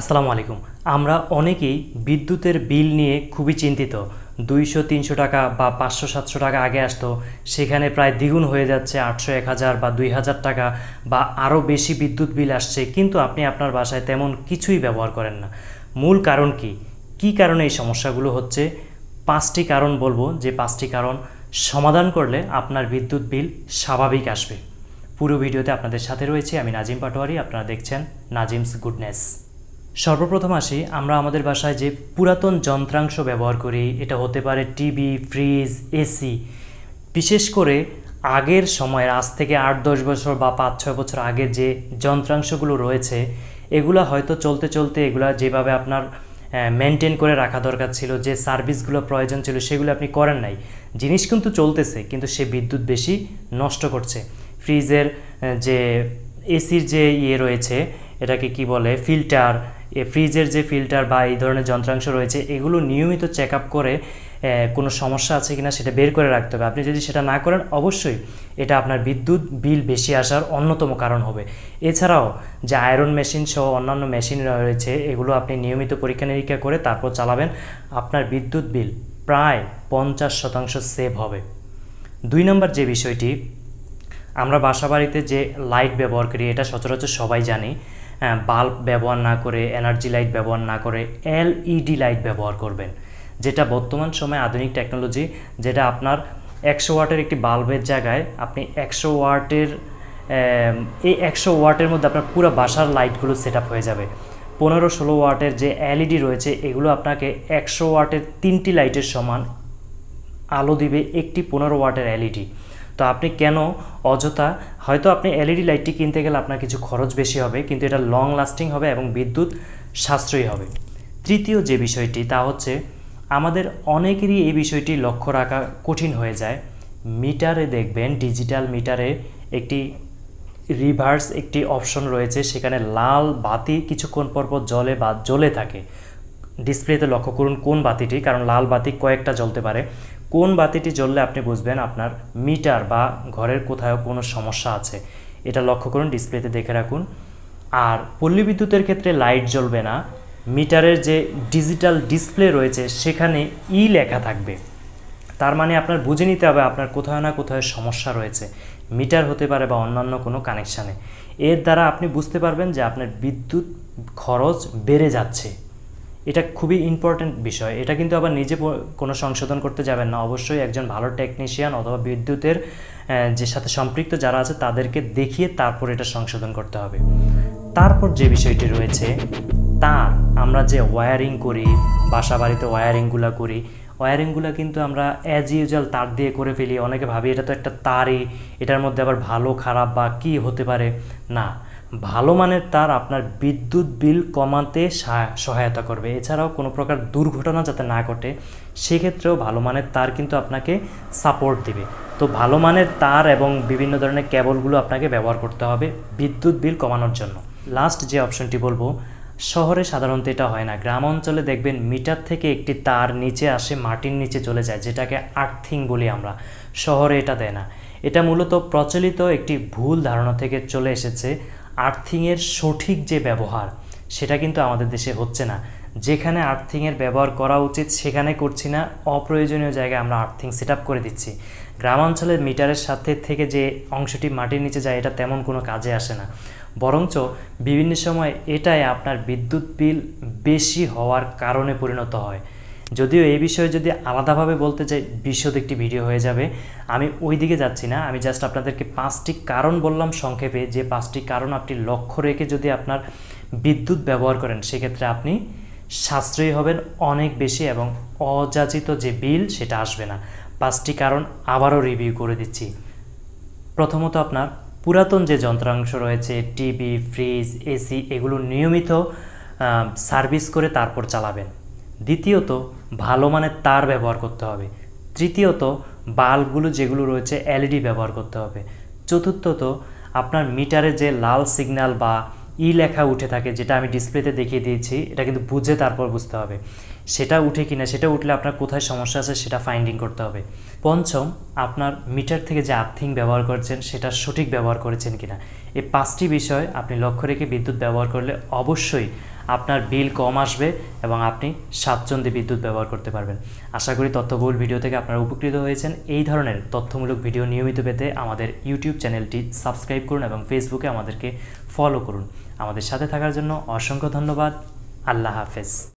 আসসালামু আলাইকুম আমরা অনেকেই বিদ্যুতের বিল নিয়ে খুবই চিন্তিত দুইশো তিনশো টাকা বা পাঁচশো সাতশো টাকা আগে আসতো সেখানে প্রায় দ্বিগুণ হয়ে যাচ্ছে আটশো এক হাজার বা দুই হাজার টাকা বা আরও বেশি বিদ্যুৎ বিল আসছে কিন্তু আপনি আপনার বাসায় তেমন কিছুই ব্যবহার করেন না মূল কারণ কি কি কারণে এই সমস্যাগুলো হচ্ছে পাঁচটি কারণ বলবো যে পাঁচটি কারণ সমাধান করলে আপনার বিদ্যুৎ বিল স্বাভাবিক আসবে পুরো ভিডিওতে আপনাদের সাথে রয়েছে আমি নাজিম পাটোয়ারি আপনারা দেখছেন নাজিমস গুডনেস সর্বপ্রথম আসি আমরা আমাদের বাসায় যে পুরাতন যন্ত্রাংশ ব্যবহার করি এটা হতে পারে টিভি ফ্রিজ এসি বিশেষ করে আগের সময়ের আজ থেকে আট দশ বছর বা পাঁচ ছয় বছর আগের যে যন্ত্রাংশগুলো রয়েছে এগুলা হয়তো চলতে চলতে এগুলা যেভাবে আপনার মেনটেন করে রাখা দরকার ছিল যে সার্ভিসগুলো প্রয়োজন ছিল সেগুলো আপনি করেন নাই জিনিস কিন্তু চলতেছে কিন্তু সে বিদ্যুৎ বেশি নষ্ট করছে ফ্রিজের যে এসির যে ইয়ে রয়েছে এটাকে কি বলে ফিল্টার ফ্রিজের যে ফিল্টার বা এই ধরনের যন্ত্রাংশ রয়েছে এগুলো নিয়মিত চেক আপ করে কোনো সমস্যা আছে কিনা সেটা বের করে রাখতে হবে আপনি যদি সেটা না করেন অবশ্যই এটা আপনার বিদ্যুৎ বিল বেশি আসার অন্যতম কারণ হবে এছাড়াও যে আয়রন মেশিন সহ অন্যান্য মেশিন রয়েছে এগুলো আপনি নিয়মিত পরীক্ষা নিরীক্ষা করে তারপর চালাবেন আপনার বিদ্যুৎ বিল প্রায় পঞ্চাশ শতাংশ সেভ হবে দুই নম্বর যে বিষয়টি আমরা বাসা বাড়িতে যে লাইট ব্যবহার করি এটা সচরাচর সবাই জানি বাল্ব ব্যবহার না করে এনার্জি লাইট ব্যবহার না করে এলইডি লাইট e ব্যবহার করবেন যেটা বর্তমান সময়ে আধুনিক টেকনোলজি যেটা আপনার একশো ওয়াটের একটি বাল্বের জায়গায় আপনি একশো ওয়াটের এই একশো ওয়াটের মধ্যে আপনার পুরো বাসার লাইটগুলো সেট হয়ে যাবে পনেরো ষোলো ওয়াটের যে এলইডি e রয়েছে এগুলো আপনাকে একশো ওয়াটের তিনটি লাইটের সমান আলো দিবে একটি পনেরো ওয়াটের এলইডি তো আপনি কেন অযথা হয়তো আপনি এলইডি লাইটটি e কিনতে গেলে আপনার কিছু খরচ বেশি হবে কিন্তু এটা লং লাস্টিং হবে এবং বিদ্যুৎ সাশ্রয়ী হবে তৃতীয় যে বিষয়টি তা হচ্ছে আমাদের অনেকেরই এই বিষয়টি লক্ষ্য রাখা কঠিন হয়ে যায় মিটারে দেখবেন ডিজিটাল মিটারে একটি রিভার্স একটি অপশন রয়েছে সেখানে লাল বাতি কিছুক্ষণ পরপর জলে বা জ্বলে থাকে ডিসপ্লেতে লক্ষ্য করুন কোন বাতিটি কারণ লাল বাতি কয়েকটা জ্বলতে পারে কোন বাতিটি জ্বললে আপনি বুঝবেন আপনার মিটার বা ঘরের কোথাও কোনো সমস্যা আছে এটা লক্ষ্য করুন ডিসপ্লেতে দেখে রাখুন আর পল্লী বিদ্যুতের ক্ষেত্রে লাইট জ্বলবে না মিটারের যে ডিজিটাল ডিসপ্লে রয়েছে সেখানে ই লেখা থাকবে তার মানে আপনার বুঝে নিতে হবে আপনার কোথাও না কোথাও সমস্যা রয়েছে মিটার হতে পারে বা অন্যান্য কোনো কানেকশানে এর দ্বারা আপনি বুঝতে পারবেন যে আপনার বিদ্যুৎ খরচ বেড়ে যাচ্ছে এটা খুবই ইম্পর্ট্যান্ট বিষয় এটা কিন্তু আবার নিজে কোনো সংশোধন করতে যাবেন না অবশ্যই একজন ভালো টেকনিশিয়ান অথবা বিদ্যুতের যে সাথে সম্পৃক্ত যারা আছে তাদেরকে দেখিয়ে তারপর এটা সংশোধন করতে হবে তারপর যে বিষয়টি রয়েছে তার আমরা যে ওয়্যারিং করি বাসা বাড়িতে ওয়্যারিংগুলো করি ওয়্যারিংগুলো কিন্তু আমরা অ্যাজ ইউজুয়াল তার দিয়ে করে ফেলি অনেকে ভাবি এটা তো একটা তারই এটার মধ্যে আবার ভালো খারাপ বা কি হতে পারে না ভালো মানের তার আপনার বিদ্যুৎ বিল কমাতে সহায়তা করবে এছাড়াও কোনো প্রকার দুর্ঘটনা যাতে না ঘটে সেক্ষেত্রেও ভালো মানের তার কিন্তু আপনাকে সাপোর্ট দিবে তো ভালো মানের তার এবং বিভিন্ন ধরনের কেবলগুলো আপনাকে ব্যবহার করতে হবে বিদ্যুৎ বিল কমানোর জন্য লাস্ট যে অপশনটি বলবো শহরে সাধারণত এটা হয় না গ্রাম অঞ্চলে দেখবেন মিটার থেকে একটি তার নিচে আসে মাটির নিচে চলে যায় যেটাকে আর্থিং বলি আমরা শহরে এটা দেয় না এটা মূলত প্রচলিত একটি ভুল ধারণা থেকে চলে এসেছে আর্থিংয়ের সঠিক যে ব্যবহার সেটা কিন্তু আমাদের দেশে হচ্ছে না যেখানে আর্থিংয়ের ব্যবহার করা উচিত সেখানে করছি না অপ্রয়োজনীয় জায়গায় আমরা আর্থিং সেট করে দিচ্ছি গ্রামাঞ্চলের মিটারের সাথে থেকে যে অংশটি মাটির নিচে যায় এটা তেমন কোনো কাজে আসে না বরঞ্চ বিভিন্ন সময় এটাই আপনার বিদ্যুৎ বিল বেশি হওয়ার কারণে পরিণত হয় যদিও এই বিষয়ে যদি আলাদাভাবে বলতে চাই বিশদ একটি ভিডিও হয়ে যাবে আমি ওই দিকে যাচ্ছি না আমি জাস্ট আপনাদেরকে পাঁচটি কারণ বললাম সংক্ষেপে যে পাঁচটি কারণ আপনি লক্ষ্য রেখে যদি আপনার বিদ্যুৎ ব্যবহার করেন সেক্ষেত্রে আপনি সাশ্রয়ী হবেন অনেক বেশি এবং অযাচিত যে বিল সেটা আসবে না পাঁচটি কারণ আবারও রিভিউ করে দিচ্ছি প্রথমত আপনার পুরাতন যে যন্ত্রাংশ রয়েছে টিভি ফ্রিজ এসি এগুলো নিয়মিত সার্ভিস করে তারপর চালাবেন দ্বিতীয়ত ভালো মানের তার ব্যবহার করতে হবে তৃতীয়ত বাল্বগুলো যেগুলো রয়েছে এলইডি ব্যবহার করতে হবে চতুর্থত আপনার মিটারে যে লাল সিগন্যাল বা ই লেখা উঠে থাকে যেটা আমি ডিসপ্লেতে দেখিয়ে দিয়েছি এটা কিন্তু বুঝে তারপর বুঝতে হবে সেটা উঠে কিনা সেটা উঠলে আপনার কোথায় সমস্যা আছে সেটা ফাইন্ডিং করতে হবে পঞ্চম আপনার মিটার থেকে যে আর্থিং ব্যবহার করছেন সেটা সঠিক ব্যবহার করেছেন কিনা এই পাঁচটি বিষয় আপনি লক্ষ্য রেখে বিদ্যুৎ ব্যবহার করলে অবশ্যই আপনার বিল কম আসবে এবং আপনি স্বাচ্ছন্দ্যে বিদ্যুৎ ব্যবহার করতে পারবেন আশা করি তথ্যবহুল ভিডিও থেকে আপনারা উপকৃত হয়েছেন এই ধরনের তথ্যমূলক ভিডিও নিয়মিত পেতে আমাদের ইউটিউব চ্যানেলটি সাবস্ক্রাইব করুন এবং ফেসবুকে আমাদেরকে ফলো করুন আমাদের সাথে থাকার জন্য অসংখ্য ধন্যবাদ আল্লাহ হাফেজ